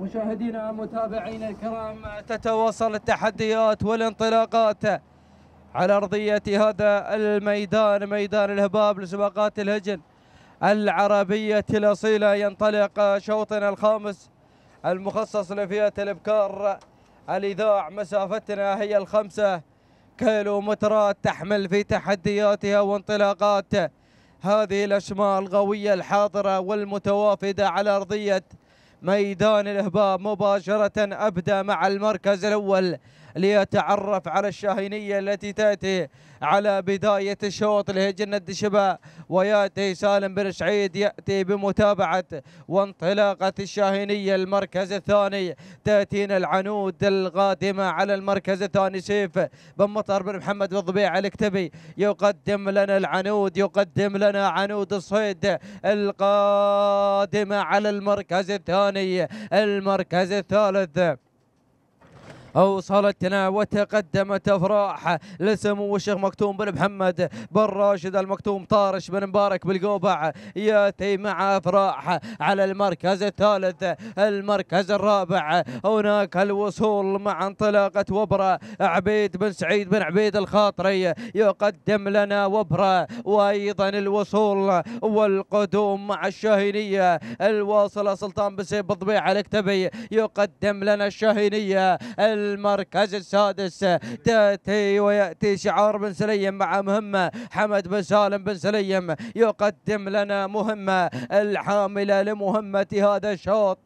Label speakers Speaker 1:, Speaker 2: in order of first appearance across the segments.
Speaker 1: مشاهدينا متابعينا الكرام تتواصل التحديات والانطلاقات على أرضية هذا الميدان ميدان الهباب لسباقات الهجن العربية الأصيلة ينطلق شوطنا الخامس المخصص لفئة الإبكار الإذاع مسافتنا هي الخمسة كيلو مترات تحمل في تحدياتها وانطلاقات هذه الأشمال الغوية الحاضرة والمتوافدة على أرضية ميدان الإهباب مباشرة أبدأ مع المركز الأول ليتعرف على الشاهينية التي تأتي على بداية الشوط لهجن هي جنة ويأتي سالم بن سعيد يأتي بمتابعة وانطلاقة الشاهينية المركز الثاني تأتينا العنود القادمة على المركز الثاني سيف بن مطر بن محمد الضبيع الكتبي يقدم لنا العنود يقدم لنا عنود الصيد القادمة على المركز الثاني المركز الثالث أوصلتنا وتقدمت أفراح لسمو الشيخ مكتوم بن محمد بن راشد المكتوم طارش بن مبارك بالقوبع يأتي مع أفراح على المركز الثالث المركز الرابع هناك الوصول مع انطلاقة وبرة عبيد بن سعيد بن عبيد الخاطري يقدم لنا وبرة وأيضا الوصول والقدوم مع الشاهينية الواصلة سلطان بن سيف الضبيعه الكتبي يقدم لنا الشاهينية المركز السادس تأتي ويأتي شعار بن سليم مع مهمة حمد بن سالم بن سليم يقدم لنا مهمة الحاملة لمهمة هذا الشوط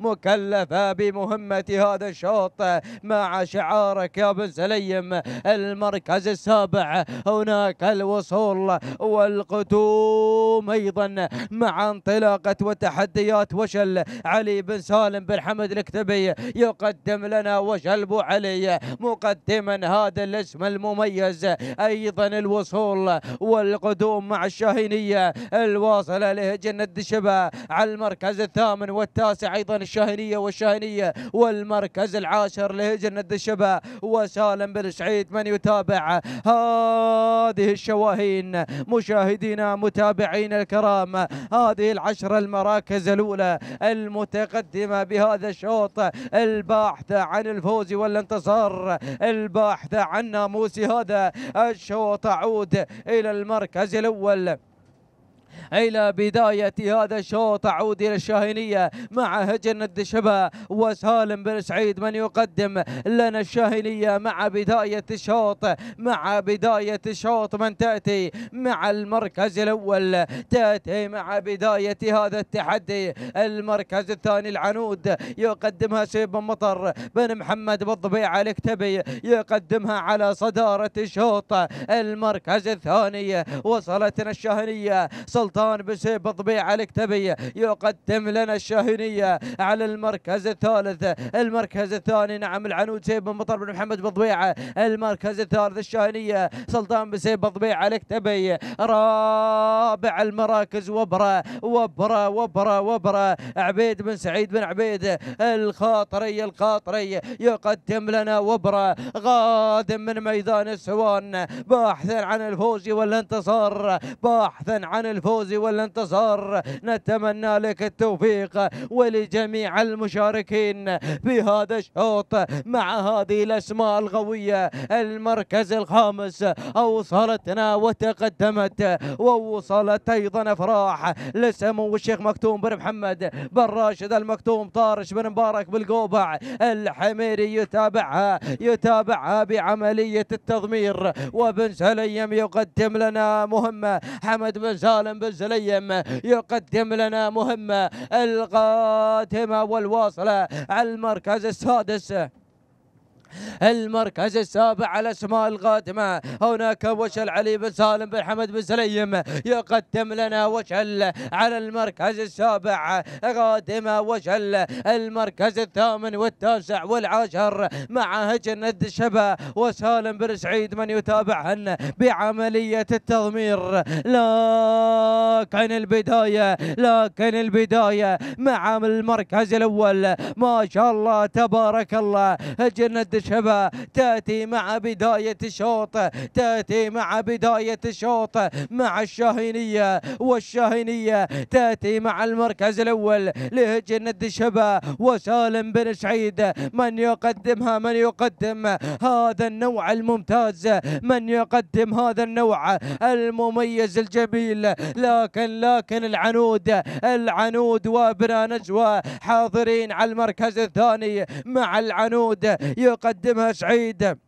Speaker 1: مكلفة بمهمة هذا الشوط مع شعارك يا بن سليم المركز السابع هناك الوصول والقدوم أيضا مع انطلاقة وتحديات وشل علي بن سالم بن حمد الكتبي يقدم لنا وشل القلب علي مقدما هذا الاسم المميز أيضا الوصول والقدوم مع الشاهينية الواصلة لجنة الدشبة على المركز الثامن والتاسع أيضا الشاهينية والشاهينية والمركز العاشر لجنة الدشبة وسالم بن سعيد من يتابع هذه الشواهين مشاهدينا متابعينا الكرام هذه العشر المراكز الأولى المتقدمة بهذا الشوط الباحثة عن الفوز الفوز والانتصار الباحث عن ناموس هذا الشوط تعود إلى المركز الأول إلى بداية هذا الشوط أعود إلى الشاهينية مع هجن الدشبة وسالم بن سعيد من يقدم لنا الشاهينية مع بداية الشوط مع بداية الشوط من تأتي مع المركز الأول تأتي مع بداية هذا التحدي المركز الثاني العنود يقدمها سيب بن مطر بن محمد بالضبيعة الكتبي يقدمها على صدارة الشوط المركز الثاني وصلتنا الشاهينية سلطان سلطان بسيب طبيعة الكتبية يقدم لنا الشاهنية على المركز الثالث المركز الثاني نعم العنود سيب بن مطر بن محمد بطبيعة المركز الثالث الشاهنية سلطان بسيب بطبيعة الكتبي رابع المراكز وبرة وبرة وبرة وبرة عبيد بن سعيد بن عبيد الخاطري الخاطري يقدم لنا وبرة غادم من ميدان السوان باحثا عن الفوز والانتصار باحثا عن الفوز والانتصار نتمنى لك التوفيق ولجميع المشاركين في هذا الشوط مع هذه الأسماء القوية المركز الخامس أوصلتنا وتقدمت ووصلت أيضا أفراح لسمو الشيخ مكتوم بن محمد بن راشد المكتوم طارش بن مبارك بالقوبع الحميري يتابعها يتابعها بعملية التضمير وبن سليم يقدم لنا مهمة حمد بن سالم بن الزليم يقدم لنا مهمة القادمة والواصلة على المركز السادس المركز السابع على اسماء القادمة هناك وشل علي بن سالم بن حمد بن سليم يقدم لنا وشل على المركز السابع قادمة وشل المركز الثامن والتاسع والعاشر مع هجن الشبا وسالم بن سعيد من يتابعهن بعملية التضمير لكن البداية لكن البداية مع المركز الأول ما شاء الله تبارك الله جنة الشبه تأتي مع بداية الشوط تأتي مع بداية الشوط مع الشاهينية والشاهينية تأتي مع المركز الأول لهجنة الشبه وسالم بن سعيد من يقدمها من يقدم هذا النوع الممتاز من يقدم هذا النوع المميز الجميل لكن لكن العنود العنود وابناء نجوى حاضرين على المركز الثاني مع العنود يقدم يقدمها سعيد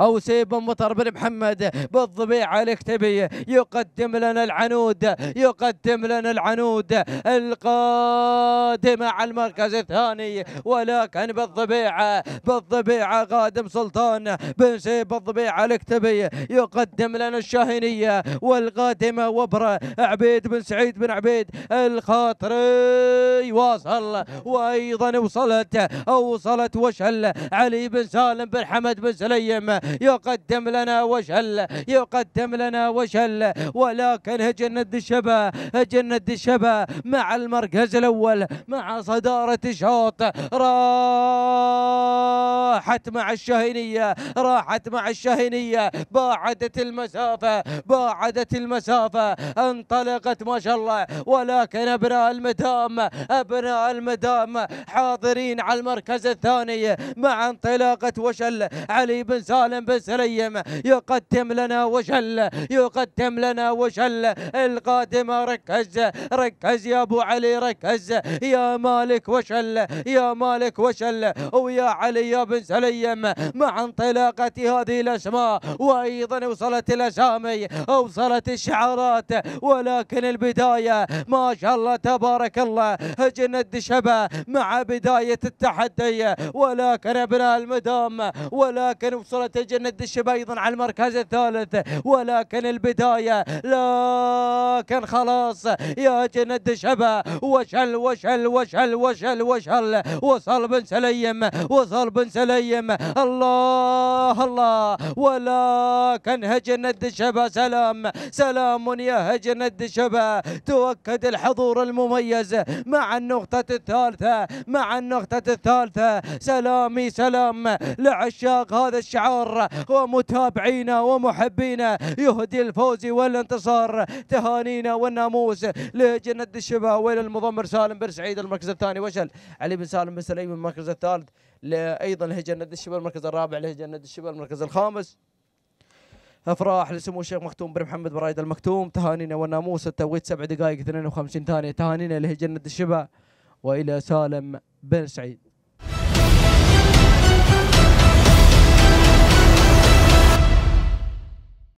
Speaker 1: أو سيب مطر بن محمد بالضبيعة الاكتبية يقدم لنا العنود يقدم لنا العنود القادمة على المركز الثاني ولكن بالضبيعة بالضبيعة قادم سلطان بن سيب الضبيعة الاكتبية يقدم لنا الشاهينية والقادمة وبرة عبيد بن سعيد بن عبيد الخاطري واصل وأيضا وصلت وصلت وشل علي بن سالم بن حمد بن سليم يقدم لنا وجه يقدم لنا وجه ولكن جنة الشبا جنة الشبا مع المركز الأول مع صدارة شوط راس راحت مع الشاهينية راحت مع الشاهينية باعدت المسافة باعدت المسافة انطلقت ما شاء الله ولكن أبناء المدام أبناء المدام حاضرين على المركز الثاني مع انطلاقة وشل علي بن سالم بن سليم يقدم لنا وشل يقدم لنا وشل القادمة ركز ركز يا أبو علي ركز يا مالك وشل يا مالك وشل ويا علي يا بن سليم سليم مع انطلاقة هذه الأسماء وأيضا وصلت الأسامي وصلت الشعارات ولكن البداية ما شاء الله تبارك الله جند الدشبة مع بداية التحدي ولكن ابناء المدام ولكن وصلت جند الشبه أيضا على المركز الثالث ولكن البداية لكن خلاص يا جند الدشبة وشل وشل وشل وشل وشل وصل بن سليم وصل بن سليم القيم الله الله ولكن هجن الدشبة سلام سلام يا هجن الدشبة تؤكد الحضور المميز مع النقطة الثالثة مع النقطة الثالثة سلامي سلام لعشاق هذا الشعار ومتابعينا ومحبينا يهدي الفوز والانتصار تهانينا والناموس لهجن الدشبة وإلى المضمر سالم بن سعيد المركز الثاني وشل علي بن سالم بن سليم المركز الثالث ايضا لهجان نادي الشباب المركز الرابع لهجان نادي الشباب المركز الخامس افراح لسمو الشيخ مختوم بن محمد برايد المكتوم تهانينا والناموس التوقيت سبع دقائق 52 ثانيه تهانينا لهجان نادي الشباب والى سالم بن سعيد